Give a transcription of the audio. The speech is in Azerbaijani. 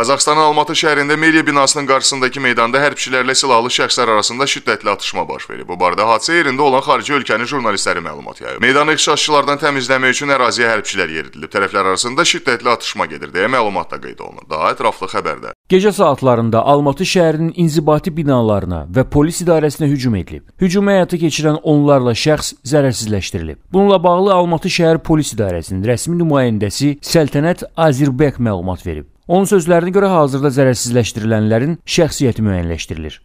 Qazaxıstanın Almatı şəhərində media binasının qarşısındakı meydanda hərbçilərlə silahlı şəxslər arasında şiddətli atışma baş verib. Bu barədə hadisə yerində olan xarici ölkənin jurnalistləri məlumat yayıb. Meydanı ixşaççılardan təmizləmək üçün əraziyə hərbçilər yeridilib. Tərəflər arasında şiddətli atışma gedir deyə məlumatda qeyd olunur. Daha ətraflı xəbərdə. Gecə saatlarında Almatı şəhərinin inzibati binalarına və polis idarəsinə hücum edilib. Hücumu həyata keçirən onlarla şəxs zərərsizləşdirilib. Bununla bağlı Almatı şəhər polis idarəsinin rəsmi nümayəndəsi Səltənət Azirbek məlumat verib. Onun sözlərinə görə hazırda zərərsizləşdirilənlərin şəxsiyyəti müəyyənləşdirilir.